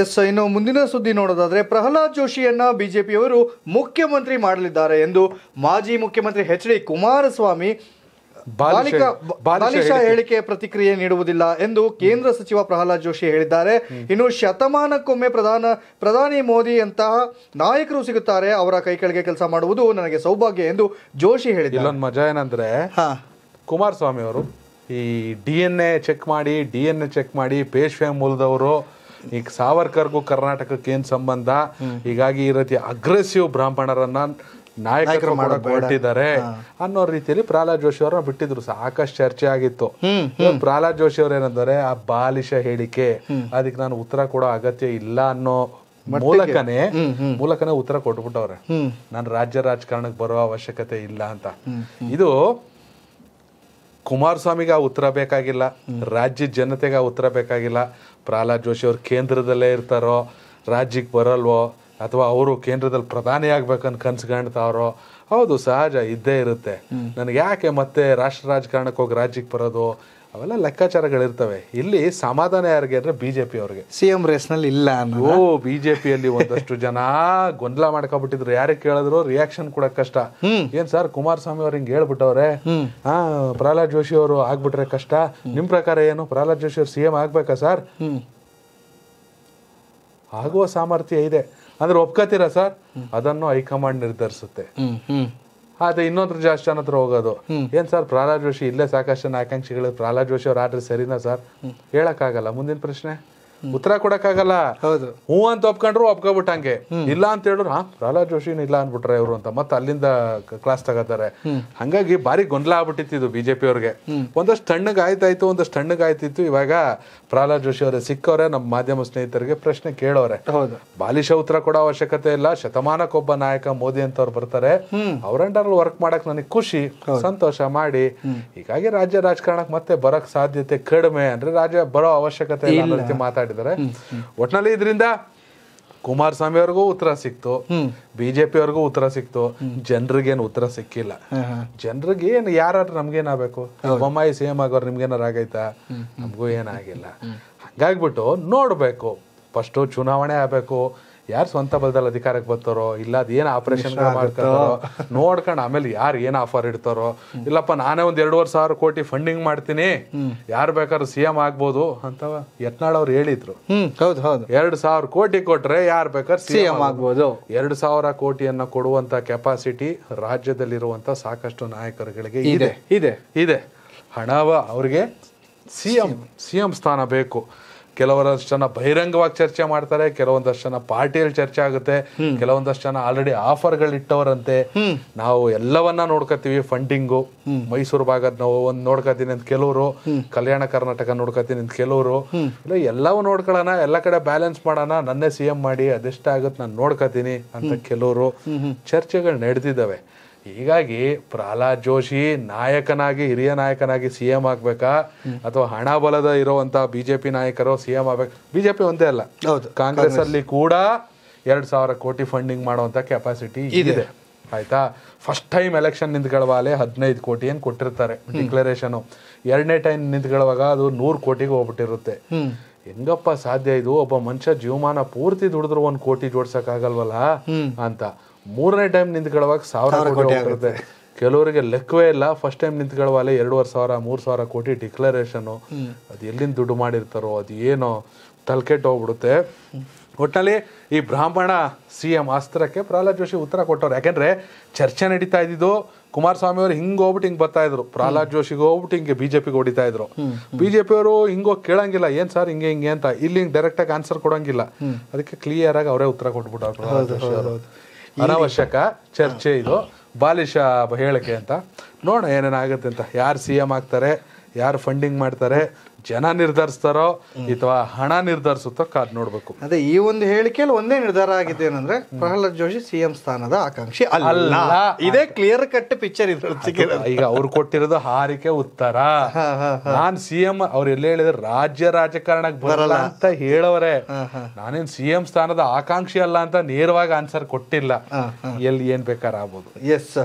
S ಇನ್ನು ಮುಂದಿನ ಸುದ್ದಿ ನೋಡೋದಾದರೆ ಪ್ರಹ್ಲಾದ್ ಜೋಶಿಯನ್ನು ಬಿಜೆಪಿಯವರು ಮುಖ್ಯಮಂತ್ರಿ ಮಾಡಲಿದ್ದಾರೆ ಎಂದು ಮಾಜಿ ಮುಖ್ಯಮಂತ್ರಿ ಎಚ್ ಡಿ ಕುಮಾರಸ್ವಾಮಿ ಬಾಲಿಕ ಹೇಳಿಕೆ ಪ್ರತಿಕ್ರಿಯೆ ನೀಡುವುದಿಲ್ಲ ಎಂದು ಕೇಂದ್ರ ಸಚಿವ ಪ್ರಹ್ಲಾದ್ ಜೋಶಿ ಹೇಳಿದ್ದಾರೆ ಇನ್ನು ಶತಮಾನಕ್ಕೊಮ್ಮೆ ಪ್ರಧಾನ ಪ್ರಧಾನಿ ಮೋದಿ ಅಂತಹ ನಾಯಕರು ಸಿಗುತ್ತಾರೆ ಅವರ ಕೆಳಗೆ ಕೆಲಸ ಮಾಡುವುದು ನನಗೆ ಸೌಭಾಗ್ಯ ಎಂದು ಜೋಶಿ ಹೇಳಿದ್ದಾರೆ ಇಲ್ಲೊಂದು ಮಜಾ ಏನಂದ್ರೆ ಕುಮಾರಸ್ವಾಮಿ ಅವರು ಈ ಡಿ ಎನ್ ಎ ಚೆಕ್ ಮಾಡಿ ಡಿ ಎನ್ ಎ ಚೆಕ್ ಮಾಡಿ ಪೇಶ್ವೆ ಮೂಲದವರು ಈಗ ಸಾವರ್ಕರ್ಗೂ ಕರ್ನಾಟಕಕ್ಕೆ ಏನು ಸಂಬಂಧ ಹೀಗಾಗಿ ಈ ರೀತಿ ಅಗ್ರೆಸಿವ್ ಬ್ರಾಹ್ಮಣರನ್ನ ನಾಯಕರು ಮಾಡಿದ್ದಾರೆ ಅನ್ನೋ ರೀತಿಯಲ್ಲಿ ಪ್ರಹ್ಲಾದ್ ಜೋಶಿ ಅವ್ರನ್ನ ಬಿಟ್ಟಿದ್ರು ಸಾಕಷ್ಟು ಚರ್ಚೆ ಆಗಿತ್ತು ಪ್ರಹ್ಲಾದ್ ಜೋಶಿ ಅವ್ರು ಏನಂದ್ರೆ ಆ ಬಾಲಿಶ ಹೇಳಿಕೆ ಅದಕ್ಕೆ ನಾನು ಉತ್ತರ ಕೊಡೋ ಅಗತ್ಯ ಇಲ್ಲ ಅನ್ನೋ ಮೂಲಕನೇ ಮೂಲಕನೇ ಉತ್ತರ ಕೊಟ್ಬಿಟ್ಟವ್ರೆ ನಾನು ರಾಜ್ಯ ರಾಜಕಾರಣಕ್ಕೆ ಬರುವ ಅವಶ್ಯಕತೆ ಇಲ್ಲ ಅಂತ ಇದು ಕುಮಾರಸ್ವಾಮಿಗೆ ಆ ಉತ್ತರ ಬೇಕಾಗಿಲ್ಲ ರಾಜ್ಯ ಜನತೆಗೆ ಆ ಉತ್ತರ ಬೇಕಾಗಿಲ್ಲ ಪ್ರಹ್ಲಾದ್ ಜೋಶಿ ಅವರು ಕೇಂದ್ರದಲ್ಲೇ ಇರ್ತಾರೋ ರಾಜ್ಯಕ್ಕೆ ಬರಲ್ವೋ ಅಥವಾ ಅವರು ಕೇಂದ್ರದಲ್ಲಿ ಪ್ರಧಾನಿ ಆಗ್ಬೇಕಂತ ಕನ್ಸು ಕಾಣ್ತಾವ್ರೋ ಹೌದು ಸಹಜ ಇದ್ದೇ ಇರುತ್ತೆ ನನಗೆ ಯಾಕೆ ಮತ್ತೆ ರಾಷ್ಟ್ರ ರಾಜಕಾರಣಕ್ಕೆ ಹೋಗಿ ರಾಜ್ಯಕ್ಕೆ ಬರೋದು ಅವೆಲ್ಲ ಲೆಕ್ಕಾಚಾರಗಳಿರ್ತವೆ ಇಲ್ಲಿ ಸಮಾಧಾನ ಯಾರಿಗೆ ಅಂದ್ರೆ ಬಿಜೆಪಿ ಅವ್ರಿಗೆ ಸಿ ಎಂ ರೇಸ್ನಲ್ಲಿ ಇಲ್ಲ ಓ ಬಿ ಜೆ ಒಂದಷ್ಟು ಜನ ಗೊಂದಲ ಮಾಡ್ಕೊಬಿಟ್ಟಿದ್ರು ಯಾರಿಗೆ ಕೇಳಿದ್ರು ರಿಯಾಕ್ಷನ್ ಕೂಡ ಕಷ್ಟ ಏನು ಸರ್ ಕುಮಾರಸ್ವಾಮಿ ಅವ್ರು ಹಿಂಗೆ ಹೇಳ್ಬಿಟ್ಟವ್ರೆ ಹಾ ಪ್ರಹ್ಲಾದ್ ಜೋಶಿ ಅವರು ಆಗ್ಬಿಟ್ರೆ ಕಷ್ಟ ನಿಮ್ ಪ್ರಕಾರ ಏನು ಪ್ರಹ್ಲಾದ್ ಜೋಶಿ ಅವ್ರು ಸಿ ಎಂ ಆಗ್ಬೇಕಾ ಸರ್ ಆಗುವ ಸಾಮರ್ಥ್ಯ ಇದೆ ಅಂದ್ರೆ ಒಪ್ಕೋತೀರಾ ಸರ್ ಅದನ್ನು ಹೈಕಮಾಂಡ್ ನಿರ್ಧರಿಸುತ್ತೆ ಆದ್ರೆ ಇನ್ನೊಂದ್ರ ಜಾಸ್ತಿ ಜನ ಹತ್ರ ಹೋಗೋದು ಏನ್ ಸರ್ ಪ್ರಹ್ಲಾದ್ ಜೋಶಿ ಇಲ್ಲೇ ಸಾಕಷ್ಟು ಜನ ಆಕಾಂಕ್ಷಿಗಳು ಪ್ರಹ್ಲಾದ್ ಜೋಶಿ ಅವ್ರ ಆರ್ಡ್ರ್ ಸರಿನಾ ಸರ್ ಆಗಲ್ಲ ಮುಂದಿನ ಪ್ರಶ್ನೆ ಉತ್ತರ ಕೊಡಕ್ಕಾಗಲ್ಲ ಹೌದು ಹ್ಞೂ ಅಂತ ಒಪ್ಕೊಂಡ್ರು ಒಪ್ಕೊಬಿಟ್ಟ ಹಂಗೆ ಇಲ್ಲ ಅಂತ ಹೇಳಿದ್ರು ಹಾ ಪ್ರಹ್ಲಾದ್ ಜೋಶಿ ಇಲ್ಲ ಅಂದ್ಬಿಟ್ರೆ ಇವ್ರು ಅಂತ ಮತ್ತೆ ಅಲ್ಲಿಂದ ಕ್ಲಾಸ್ ತಗೋತಾರೆ ಹಂಗಾಗಿ ಬಾರಿ ಗೊಂದಲ ಆಗ್ಬಿಟ್ಟಿತ್ತು ಬಿಜೆಪಿ ಅವ್ರಿಗೆ ಒಂದಷ್ಟು ಸಣ್ಣಗ್ ಆಯ್ತಾಯ್ತು ಒಂದಷ್ಟು ಸಣ್ಣಗ್ ಆಯ್ತಿತ್ತು ಇವಾಗ ಪ್ರಹ್ಲಾದ್ ಜೋಶಿ ಅವರೇ ಸಿಕ್ಕವ್ರೆ ನಮ್ಮ ಮಾಧ್ಯಮ ಸ್ನೇಹಿತರಿಗೆ ಪ್ರಶ್ನೆ ಕೇಳೋರೆ ಬಾಲಿಶ ಉತ್ತರ ಕೊಡೋ ಅವಶ್ಯಕತೆ ಇಲ್ಲ ಶತಮಾನಕ್ಕೊಬ್ಬ ನಾಯಕ ಮೋದಿ ಅಂತವ್ರು ಬರ್ತಾರೆ ಅವ್ರ ವರ್ಕ್ ಮಾಡಕ್ ನನಗೆ ಖುಷಿ ಸಂತೋಷ ಮಾಡಿ ಹೀಗಾಗಿ ರಾಜ್ಯ ರಾಜಕಾರಣಕ್ಕೆ ಮತ್ತೆ ಬರಕ್ ಸಾಧ್ಯತೆ ಕಡಿಮೆ ಅಂದ್ರೆ ರಾಜ್ಯ ಬರೋ ಅವಶ್ಯಕತೆ ಇಲ್ಲ ಮಾತಾಡಿ ಮಾತಾಡಿದ್ದಾರೆ ಒಟ್ನಲ್ಲಿ ಇದರಿಂದ ಕುಮಾರಸ್ವಾಮಿ ಅವ್ರಿಗೂ ಉತ್ತರ ಸಿಕ್ತು ಬಿಜೆಪಿ ಅವ್ರಿಗೂ ಉತ್ತರ ಸಿಕ್ತು ಜನರಿಗೇನು ಉತ್ತರ ಸಿಕ್ಕಿಲ್ಲ ಜನರಿಗೆ ಏನು ಯಾರು ನಮ್ಗೇನಾಗಬೇಕು ಬೊಮ್ಮಾಯಿ ಸಿ ಎಂ ಆಗೋರು ನಿಮ್ಗೇನಾರು ಆಗೈತಾ ನಮಗೂ ಏನಾಗಿಲ್ಲ ಹಂಗಾಗ್ಬಿಟ್ಟು ನೋಡಬೇಕು ಫಸ್ಟು ಚುನಾವಣೆ ಆಗಬೇಕು ಯಾರು ಸ್ವಂತ ಬಲದಲ್ಲಿ ಅಧಿಕಾರಕ್ಕೆ ಬರ್ತಾರೋ ಇಲ್ಲ ಅದು ಏನು ಆಪರೇಷನ್ ಮಾಡ್ತಾರೋ ನೋಡ್ಕೊಂಡು ಆಮೇಲೆ ಯಾರು ಏನು ಆಫರ್ ಇಡ್ತಾರೋ ಇಲ್ಲಪ್ಪ ನಾನೇ ಒಂದು ಎರಡೂವರೆ ಸಾವಿರ ಕೋಟಿ ಫಂಡಿಂಗ್ ಮಾಡ್ತೀನಿ ಯಾರು ಬೇಕಾದ್ರೂ ಸಿ ಎಂ ಆಗ್ಬೋದು ಅಂತ ಯತ್ನಾಳ್ ಅವ್ರು ಹೇಳಿದ್ರು ಹೌದು ಹೌದು ಎರಡು ಸಾವಿರ ಕೋಟಿ ಕೊಟ್ರೆ ಯಾರು ಬೇಕಾದ್ರೆ ಸಿ ಎಂ ಆಗ್ಬೋದು ಎರಡು ಸಾವಿರ ಕೋಟಿಯನ್ನ ಕೊಡುವಂತ ಕೆಪಾಸಿಟಿ ರಾಜ್ಯದಲ್ಲಿರುವಂತ ಸಾಕಷ್ಟು ನಾಯಕರುಗಳಿಗೆ ಇದೆ ಇದೆ ಇದೆ ಹಣವ ಅವ್ರಿಗೆ ಸಿ ಎಂ ಸಿ ಎಂ ಸ್ಥಾನ ಬೇಕು ಕೆಲವರಷ್ಟು ಜನ ಬಹಿರಂಗವಾಗಿ ಚರ್ಚೆ ಮಾಡ್ತಾರೆ ಕೆಲವೊಂದಷ್ಟು ಜನ ಪಾರ್ಟಿಯಲ್ಲಿ ಚರ್ಚೆ ಆಗುತ್ತೆ ಕೆಲವೊಂದಷ್ಟು ಜನ ಆಲ್ರೆಡಿ ಆಫರ್ಗಳು ಇಟ್ಟವರಂತೆ ನಾವು ಎಲ್ಲವನ್ನ ನೋಡ್ಕೋತೀವಿ ಫಂಡಿಂಗು ಮೈಸೂರು ಭಾಗದ ನಾವು ಒಂದು ನೋಡ್ಕೋತೀನಿ ಅಂತ ಕೆಲವರು ಕಲ್ಯಾಣ ಕರ್ನಾಟಕ ನೋಡ್ಕೋತೀನಿ ಅಂತ ಕೆಲವರು ಇಲ್ಲ ಎಲ್ಲವೂ ನೋಡ್ಕೊಳ್ಳೋಣ ಎಲ್ಲ ಕಡೆ ಬ್ಯಾಲೆನ್ಸ್ ಮಾಡೋಣ ನನ್ನೇ ಸಿ ಎಂ ಮಾಡಿ ಅದೆಷ್ಟಾಗುತ್ತೆ ನಾನು ನೋಡ್ಕೋತೀನಿ ಅಂತ ಕೆಲವರು ಚರ್ಚೆಗಳು ನಡೆದಿದ್ದಾವೆ ಹೀಗಾಗಿ ಪ್ರಹ್ಲಾದ್ ಜೋಶಿ ನಾಯಕನಾಗಿ ಹಿರಿಯ ನಾಯಕನಾಗಿ ಸಿ ಎಂ ಆಗ್ಬೇಕಾ ಅಥವಾ ಹಣ ಬಲದ ಇರುವಂತ ಬಿಜೆಪಿ ನಾಯಕರು ಸಿ ಎಂ ಆಗ್ಬೇಕು ಬಿಜೆಪಿ ಒಂದೇ ಅಲ್ಲ ಕಾಂಗ್ರೆಸ್ ಅಲ್ಲಿ ಕೂಡ ಎರಡ್ ಸಾವಿರ ಕೋಟಿ ಫಂಡಿಂಗ್ ಮಾಡುವಂತ ಕೆಪಾಸಿಟಿ ಇದೆ ಆಯ್ತಾ ಫಸ್ಟ್ ಟೈಮ್ ಎಲೆಕ್ಷನ್ ನಿಂತ್ಕೊಳ್ಳುವಾಲೆ ಹದಿನೈದು ಕೋಟಿ ಏನು ಕೊಟ್ಟಿರ್ತಾರೆ ಡಿಕ್ಲರೇಷನು ಎರಡನೇ ಟೈಮ್ ನಿಂತ್ಕೊಳ್ಳುವಾಗ ಅದು ನೂರು ಕೋಟಿಗೆ ಹೋಗ್ಬಿಟ್ಟಿರುತ್ತೆ ಹೆಂಗಪ್ಪ ಸಾಧ್ಯ ಇದು ಒಬ್ಬ ಮನುಷ್ಯ ಜೀವಮಾನ ಪೂರ್ತಿ ದುಡಿದ್ರು ಒಂದು ಕೋಟಿ ಜೋಡ್ಸಕ್ಕಾಗಲ್ವಲ್ಲ ಅಂತ ಮೂರನೇ ಟೈಮ್ ನಿಂತ್ಕೊಳ್ಳುವಾಗ ಸಾವಿರ ಕೋಟಿ ಆಗುತ್ತೆ ಕೆಲವರಿಗೆ ಲೆಕ್ಕವೇ ಇಲ್ಲ ಫಸ್ಟ್ ಟೈಮ್ ನಿಂತ್ಕೊಳ್ಳುವಲ್ಲೇ ಎರಡೂವರೆ ಸಾವಿರ ಮೂರು ಸಾವಿರ ಕೋಟಿ ಡಿಕ್ಲರೇಷನು ಅದು ಎಲ್ಲಿಂದ ದುಡ್ಡು ಮಾಡಿರ್ತಾರೋ ಅದು ಏನೋ ತಲೆಕೆಟ್ಟು ಹೋಗ್ಬಿಡುತ್ತೆ ಒಟ್ನಲ್ಲಿ ಈ ಬ್ರಾಹ್ಮಣ ಸಿ ಎಂ ಅಸ್ತ್ರಕ್ಕೆ ಪ್ರಹ್ಲಾದ್ ಜೋಶಿ ಉತ್ತರ ಕೊಟ್ಟವ್ರು ಯಾಕಂದ್ರೆ ಚರ್ಚೆ ನಡೀತಾ ಇದ್ದಿದ್ದು ಕುಮಾರಸ್ವಾಮಿ ಅವರು ಹಿಂಗೆ ಹೋಗ್ಬಿಟ್ಟು ಹಿಂಗ್ ಬರ್ತಾ ಇದ್ರು ಪ್ರಹ್ಲಾದ್ ಜೋಶಿಗೆ ಹೋಗ್ಬಿಟ್ಟು ಹಿಂಗೆ ಬಿಜೆಪಿಗೆ ಹೊಡಿತಾ ಇದ್ರು ಅವರು ಹಿಂಗೋಗಿ ಕೇಳಂಗಿಲ್ಲ ಏನ್ ಸರ್ ಹಿಂಗೆ ಹಿಂಗೆ ಅಂತ ಇಲ್ಲಿ ಹಿಂಗೆ ಡೈರೆಕ್ಟಾಗಿ ಆನ್ಸರ್ ಕೊಡೋಂಗಿಲ್ಲ ಅದಕ್ಕೆ ಕ್ಲಿಯರ್ ಆಗಿ ಅವರೇ ಉತ್ತರ ಕೊಟ್ಬಿಟ್ಟು ಪ್ರಹ್ಲಾದ್ ಜೋಶಿ ಅವರು ಅನವಶ್ಯಕ ಚರ್ಚೆ ಇದು ಬಾಲಿಶ ಹೇಳಿಕೆ ಅಂತ ನೋಡೋಣ ಏನೇನಾಗುತ್ತೆ ಅಂತ ಯಾರು ಸಿ ಎಂ ಆಗ್ತಾರೆ ಯಾರು ಫಂಡಿಂಗ್ ಮಾಡ್ತಾರೆ ಜನ ನಿರ್ಧರಿಸ್ತಾರೋ ಅಥವಾ ಹಣ ನಿರ್ಧರಿಸುತ್ತೋ ಕಾದ್ ನೋಡ್ಬೇಕು ಅದೇ ಈ ಒಂದು ಹೇಳಿಕೆಯಲ್ಲಿ ಒಂದೇ ನಿರ್ಧಾರ ಆಗಿದೆ ಏನಂದ್ರೆ ಪ್ರಹ್ಲಾದ್ ಜೋಶಿ ಸಿಎಂ ಸ್ಥಾನದ ಆಕಾಂಕ್ಷಿ ಅಲ್ಲ ಇದೇ ಕ್ಲಿಯರ್ ಕಟ್ ಪಿಕ್ಚರ್ ಇದು ಈಗ ಅವ್ರು ಕೊಟ್ಟಿರೋದು ಹಾರಿಕೆ ಉತ್ತರ ನಾನ್ ಸಿಎಂ ಅವ್ರು ಎಲ್ಲ ಹೇಳಿದ್ರೆ ರಾಜ್ಯ ರಾಜಕಾರಣಕ್ಕೆ ಬರಲ್ಲ ಅಂತ ಹೇಳೋರೆ ನಾನೇನ್ ಸಿಎಂ ಸ್ಥಾನದ ಆಕಾಂಕ್ಷಿ ಅಲ್ಲ ಅಂತ ನೇರವಾಗಿ ಆನ್ಸರ್ ಕೊಟ್ಟಿಲ್ಲ ಎಲ್ಲಿ ಏನ್ ಬೇಕಾದ್ರೆ ಆಗ್ಬೋದು ಎಸ್